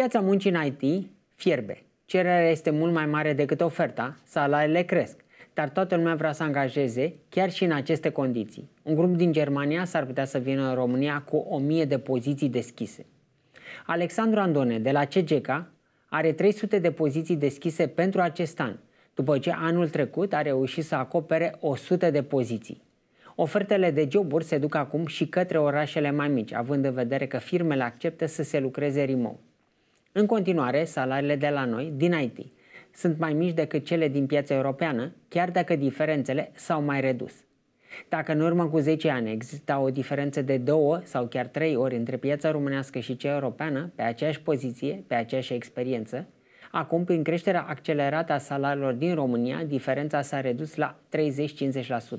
Piața muncii în IT fierbe. Cererea este mult mai mare decât oferta, salariile cresc, dar toată lumea vrea să angajeze chiar și în aceste condiții. Un grup din Germania s-ar putea să vină în România cu 1000 de poziții deschise. Alexandru Andone de la CGK are 300 de poziții deschise pentru acest an, după ce anul trecut a reușit să acopere 100 de poziții. Ofertele de joburi se duc acum și către orașele mai mici, având în vedere că firmele acceptă să se lucreze remote. În continuare, salariile de la noi, din IT, sunt mai mici decât cele din piața europeană, chiar dacă diferențele s-au mai redus. Dacă în urmă cu 10 ani exista o diferență de două sau chiar trei ori între piața românească și cea europeană, pe aceeași poziție, pe aceeași experiență, Acum, prin creșterea accelerată a salariilor din România, diferența s-a redus la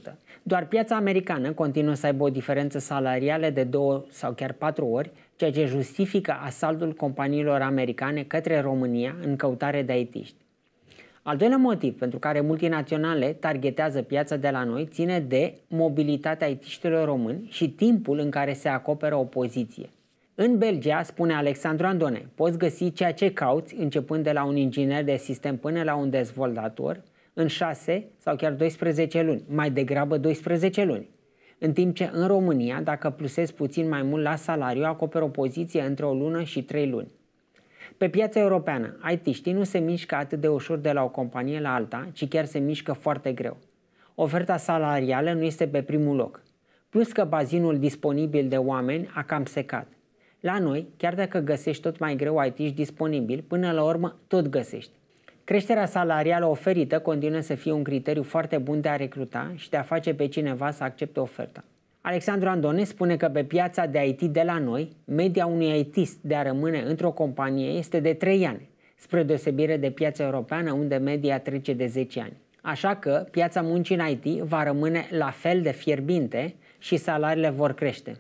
30-50%. Doar piața americană continuă să aibă o diferență salarială de două sau chiar patru ori, ceea ce justifică asaltul companiilor americane către România în căutare de aitiști. Al doilea motiv pentru care multinaționale targetează piața de la noi ține de mobilitatea aitiștilor români și timpul în care se acoperă o poziție. În Belgia, spune Alexandru Andone, poți găsi ceea ce cauți începând de la un inginer de sistem până la un dezvoltator în 6 sau chiar 12 luni, mai degrabă 12 luni. În timp ce în România, dacă plusezi puțin mai mult la salariu, acoperi o poziție între o lună și 3 luni. Pe piața europeană, IT-știi nu se mișcă atât de ușor de la o companie la alta, ci chiar se mișcă foarte greu. Oferta salarială nu este pe primul loc. Plus că bazinul disponibil de oameni a cam secat. La noi, chiar dacă găsești tot mai greu IT disponibil, până la urmă tot găsești. Creșterea salarială oferită continuă să fie un criteriu foarte bun de a recruta și de a face pe cineva să accepte oferta. Alexandru Andone spune că pe piața de IT de la noi, media unui it de a rămâne într-o companie este de 3 ani, spre deosebire de piața europeană unde media trece de 10 ani. Așa că piața muncii în IT va rămâne la fel de fierbinte și salariile vor crește.